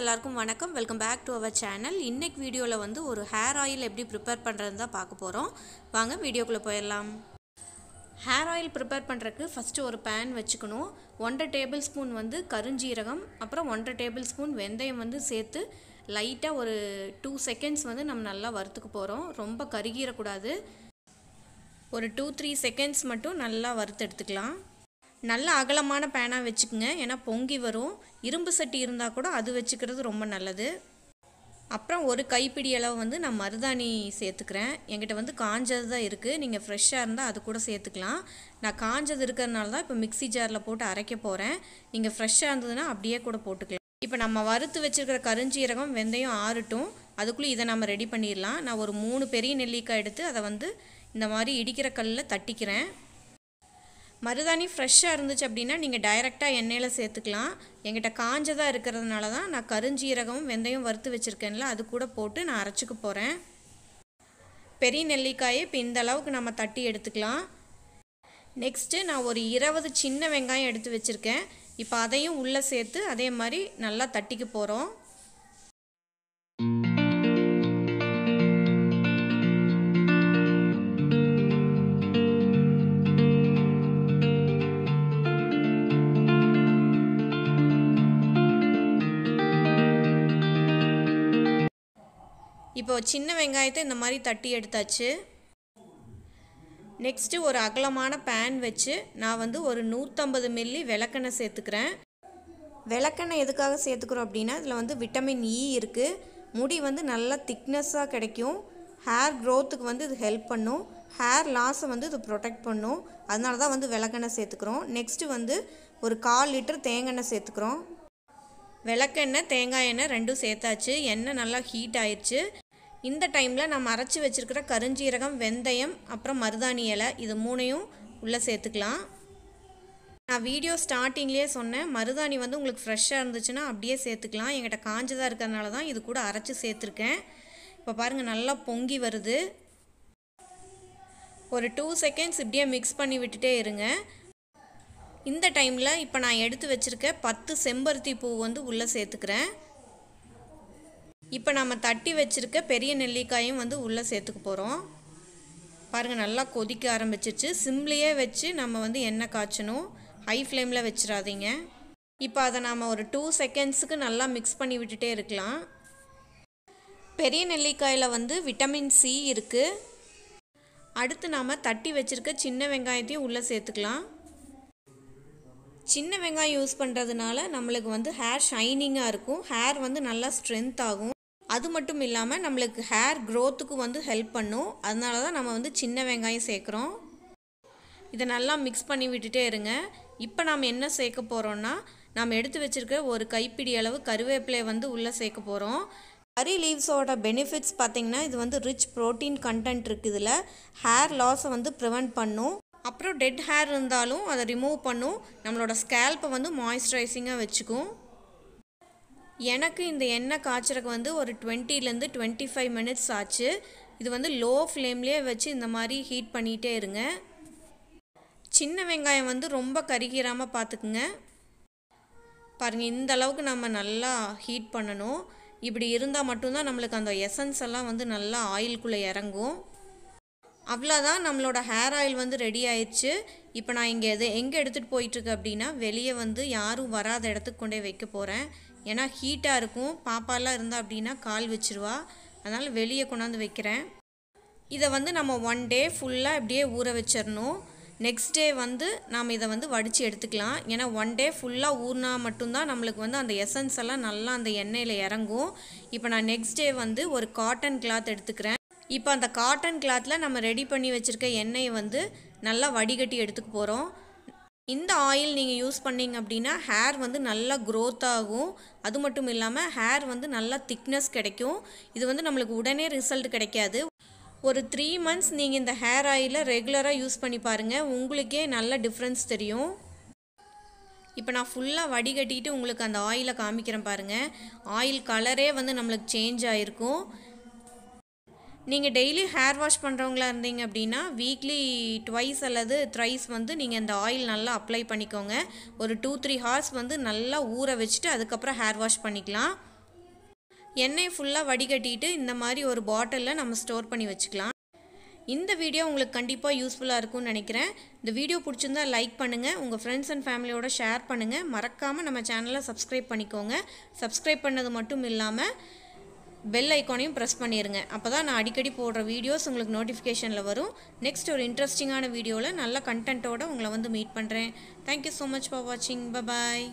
எல்லாருக்கும் வணக்கம் welcome back to our channel இன்றைக்கு வீடியோவில் வந்து ஒரு ஹேர் ஆயில் எப்படி ப்ரிப்பேர் பண்ணுறது தான் பார்க்க போகிறோம் வாங்க வீடியோக்குள்ளே போயிடலாம் ஹேர் ஆயில் ப்ரிப்பேர் பண்ணுறதுக்கு ஃபஸ்ட்டு ஒரு பேன் வச்சுக்கணும் ஒன்றரை டேபிள் ஸ்பூன் வந்து கருஞ்சீரகம் அப்புறம் ஒன்றரை டேபிள் ஸ்பூன் வெந்தயம் வந்து சேர்த்து லைட்டாக ஒரு டூ செகண்ட்ஸ் வந்து நம்ம நல்லா வறுத்துக்க போகிறோம் ரொம்ப கருகீரக்கூடாது ஒரு டூ த்ரீ செகண்ட்ஸ் மட்டும் நல்லா வறுத்து எடுத்துக்கலாம் நல்ல அகலமான பேனாக வச்சுக்கோங்க ஏன்னா பொங்கி வரும் இரும்பு சட்டி இருந்தால் கூட அது வச்சுக்கிறது ரொம்ப நல்லது அப்புறம் ஒரு கைப்பிடி அளவு வந்து நான் மருதாணி சேர்த்துக்கிறேன் என்கிட்ட வந்து காஞ்சது தான் இருக்குது நீங்கள் ஃப்ரெஷ்ஷாக இருந்தால் அது கூட சேர்த்துக்கலாம் நான் காஞ்சது இருக்கிறதுனால தான் இப்போ மிக்சி ஜாரில் போட்டு அரைக்க போகிறேன் நீங்கள் ஃப்ரெஷ்ஷாக இருந்ததுன்னா அப்படியே கூட போட்டுக்கலாம் இப்போ நம்ம வறுத்து வச்சுருக்கிற கருஞ்சீரகம் வெந்தயம் ஆறட்டும் அதுக்குள்ளே இதை நம்ம ரெடி பண்ணிடலாம் நான் ஒரு மூணு பெரிய நெல்லிக்காய் எடுத்து அதை வந்து இந்த மாதிரி இடிக்கிற கல்லில் தட்டிக்கிறேன் மருதாணி ஃப்ரெஷ்ஷாக இருந்துச்சு அப்படின்னா நீங்கள் டைரெக்டாக எண்ணெயில் சேர்த்துக்கலாம் எங்கிட்ட காஞ்சதாக இருக்கிறதுனால தான் நான் கருஞ்சீரகமும் வெந்தயம் வறுத்து வச்சுருக்கேன்ல அது கூட போட்டு நான் அரைச்சிக்க போகிறேன் பெரிய நெல்லிக்காயை இப்போ இந்த அளவுக்கு நம்ம தட்டி எடுத்துக்கலாம் நெக்ஸ்ட்டு நான் ஒரு இருபது சின்ன வெங்காயம் எடுத்து வச்சுருக்கேன் இப்போ அதையும் உள்ளே சேர்த்து அதே மாதிரி நல்லா தட்டிக்க போகிறோம் இப்போ சின்ன வெங்காயத்தை இந்த மாதிரி தட்டி எடுத்தாச்சு நெக்ஸ்ட்டு ஒரு அகலமான பேன் வச்சு நான் வந்து ஒரு நூற்றம்பது மில்லி விளக்கெண்ணெய் சேர்த்துக்கிறேன் விளக்கெண்ணெய் எதுக்காக சேர்த்துக்கிறோம் அப்படின்னா இதில் வந்து விட்டமின் இ e இருக்குது முடி வந்து நல்லா திக்னஸ்ஸாக கிடைக்கும் ஹேர் க்ரோத்துக்கு வந்து இது ஹெல்ப் பண்ணும் ஹேர் லாஸை வந்து இது ப்ரொடெக்ட் பண்ணும் அதனால தான் வந்து விளக்கெண்ணெய் சேர்த்துக்கிறோம் நெக்ஸ்ட்டு வந்து ஒரு கால் லிட்டர் தேங்காய் சேர்த்துக்கிறோம் விளக்கெண்ணெய் தேங்காய் எண்ணெய் ரெண்டும் சேர்த்தாச்சு எண்ணெய் நல்லா ஹீட் ஆயிடுச்சு இந்த டைமில் நம்ம அரைச்சி வச்சுருக்கிற கருஞ்சீரகம் வெந்தயம் அப்புறம் மருதாணி இலை இது மூணையும் உள்ளே சேர்த்துக்கலாம் நான் வீடியோ ஸ்டார்டிங்லேயே சொன்னேன் மருதாணி வந்து உங்களுக்கு ஃப்ரெஷ்ஷாக இருந்துச்சுன்னா அப்படியே சேர்த்துக்கலாம் எங்கிட்ட காஞ்சதாக இருக்கிறதுனால தான் இது கூட அரைச்சி சேர்த்துருக்கேன் இப்போ பாருங்கள் நல்லா பொங்கி வருது ஒரு டூ செகண்ட்ஸ் இப்படியே மிக்ஸ் பண்ணி விட்டுட்டே இருங்க இந்த டைமில் இப்போ நான் எடுத்து வச்சுருக்க பத்து செம்பருத்தி பூ வந்து உள்ளே சேர்த்துக்கிறேன் இப்போ நம்ம தட்டி வச்சுருக்க பெரிய நெல்லிக்காயும் வந்து உள்ளே சேர்த்துக்க போகிறோம் பாருங்கள் நல்லா கொதிக்க ஆரம்பிச்சிருச்சு சிம்லேயே வச்சு நம்ம வந்து எண்ணெய் காய்ச்சணும் ஹை ஃப்ளேமில் வச்சிடாதீங்க இப்போ அதை நாம் ஒரு டூ செகண்ட்ஸுக்கு நல்லா மிக்ஸ் பண்ணி விட்டுட்டே இருக்கலாம் பெரிய நெல்லிக்காயில் வந்து விட்டமின் சி இருக்குது அடுத்து நாம் தட்டி வச்சுருக்க சின்ன வெங்காயத்தையும் உள்ளே சேர்த்துக்கலாம் சின்ன வெங்காயம் யூஸ் பண்ணுறதுனால நம்மளுக்கு வந்து ஹேர் ஷைனிங்காக இருக்கும் ஹேர் வந்து நல்லா ஸ்ட்ரென்த் ஆகும் அது மட்டும் இல்லாமல் நம்மளுக்கு ஹேர் க்ரோத்துக்கு வந்து ஹெல்ப் பண்ணும் அதனால தான் நம்ம வந்து சின்ன வெங்காயம் சேர்க்குறோம் இதை நல்லா மிக்ஸ் பண்ணி விட்டுட்டே இருங்க இப்போ நாம் என்ன சேர்க்க போகிறோன்னா நாம் எடுத்து வச்சுருக்க ஒரு கைப்பிடி அளவு கருவேப்பிலை வந்து உள்ளே சேர்க்க போகிறோம் கரி லீவ்ஸோட பெனிஃபிட்ஸ் பார்த்திங்கன்னா இது வந்து ரிச் ப்ரோட்டீன் கண்டென்ட் இருக்குது இதில் ஹேர் லாஸை வந்து ப்ரிவெண்ட் பண்ணும் அப்புறம் டெட் ஹேர் இருந்தாலும் அதை ரிமூவ் பண்ணும் நம்மளோட ஸ்கேல்ப்பை வந்து மாய்ஸ்சரைசிங்காக வச்சுக்கும் எனக்கு இந்த எண்ணெய் காய்ச்சறக்கு வந்து ஒரு டுவெண்ட்டிலேருந்து டுவெண்ட்டி ஃபைவ் மினிட்ஸ் ஆச்சு இது வந்து லோ ஃப்ளேம்லேயே வச்சு இந்த மாதிரி ஹீட் பண்ணிகிட்டே இருங்க சின்ன வெங்காயம் வந்து ரொம்ப கருகிராமல் பார்த்துக்குங்க பாருங்கள் இந்த அளவுக்கு நம்ம நல்லா ஹீட் பண்ணணும் இப்படி இருந்தால் மட்டும்தான் நம்மளுக்கு அந்த எசன்ஸ் எல்லாம் வந்து நல்லா ஆயிலுக்குள்ளே இறங்கும் அவ்வளோதான் நம்மளோட ஹேர் ஆயில் வந்து ரெடி ஆயிடுச்சு இப்போ நான் இங்கே எது எங்கே எடுத்துகிட்டு போயிட்டுருக்கு அப்படின்னா வெளியே வந்து யாரும் வராத இடத்துக்கு கொண்டே வைக்க போகிறேன் ஏன்னா ஹீட்டாக இருக்கும் பாப்பாலாம் இருந்தால் அப்படின்னா கால் வச்சுருவா அதனால் வெளியே கொண்டாந்து வைக்கிறேன் இதை வந்து நம்ம ஒன் டே ஃபுல்லாக இப்படியே ஊற வச்சிடணும் நெக்ஸ்ட் டே வந்து நாம் இதை வந்து வடித்து எடுத்துக்கலாம் ஏன்னா ஒன் டே ஃபுல்லாக ஊறினா மட்டும்தான் நம்மளுக்கு வந்து அந்த எசன்ஸ் எல்லாம் நல்லா அந்த எண்ணெயில் இறங்கும் இப்போ நான் நெக்ஸ்ட் டே வந்து ஒரு காட்டன் கிளாத் எடுத்துக்கிறேன் இப்போ அந்த காட்டன் கிளாத்தில் நம்ம ரெடி பண்ணி வச்சுருக்க எண்ணெயை வந்து நல்லா வடிகட்டி எடுத்துக்க போகிறோம் இந்த ஆயில் நீங்கள் யூஸ் பண்ணிங்க அப்படின்னா ஹேர் வந்து நல்லா க்ரோத் ஆகும் அது மட்டும் இல்லாமல் ஹேர் வந்து நல்லா திக்னஸ் கிடைக்கும் இது வந்து நம்மளுக்கு உடனே ரிசல்ட் கிடைக்காது ஒரு த்ரீ மந்த்ஸ் நீங்கள் இந்த ஹேர் ஆயிலை ரெகுலராக யூஸ் பண்ணி பாருங்கள் உங்களுக்கே நல்ல டிஃப்ரென்ஸ் தெரியும் இப்போ நான் ஃபுல்லாக வடிகட்டிட்டு உங்களுக்கு அந்த ஆயிலை காமிக்கிறேன் பாருங்கள் ஆயில் கலரே வந்து நம்மளுக்கு சேஞ்ச் ஆகிருக்கும் நீங்கள் டெய்லி ஹேர் வாஷ் பண்ணுறவங்களா இருந்தீங்க அப்படின்னா வீக்லி ட்வைஸ் அல்லது த்ரைஸ் வந்து நீங்கள் இந்த ஆயில் நல்லா அப்ளை பண்ணிக்கோங்க ஒரு டூ த்ரீ ஹார்ஸ் வந்து நல்லா ஊற வச்சுட்டு அதுக்கப்புறம் ஹேர் வாஷ் பண்ணிக்கலாம் எண்ணெய் ஃபுல்லாக வடிகட்டிட்டு இந்த மாதிரி ஒரு பாட்டிலில் நம்ம ஸ்டோர் பண்ணி வச்சுக்கலாம் இந்த வீடியோ உங்களுக்கு கண்டிப்பாக யூஸ்ஃபுல்லாக இருக்கும்னு நினைக்கிறேன் இந்த வீடியோ பிடிச்சிருந்தா லைக் பண்ணுங்கள் உங்கள் ஃப்ரெண்ட்ஸ் அண்ட் ஃபேமிலியோட ஷேர் பண்ணுங்கள் மறக்காமல் நம்ம சேனலை சப்ஸ்கிரைப் பண்ணிக்கோங்க சப்ஸ்கிரைப் பண்ணது மட்டும் இல்லாமல் பெல் ஐக்கானையும் ப்ரெஸ் பண்ணிடுங்க அப்போ தான் நான் அடிக்கடி போடுற வீடியோஸ் உங்களுக்கு நோட்டிஃபிகேஷனில் வரும் நெக்ஸ்ட் ஒரு இன்ட்ரெஸ்டிங்கான வீடியோவில் நல்ல கண்டென்ட்டோடு உங்களை வந்து மீட் பண்ணுறேன் தேங்க்யூ ஸோ மச் ஃபார் வாட்சிங் பாய்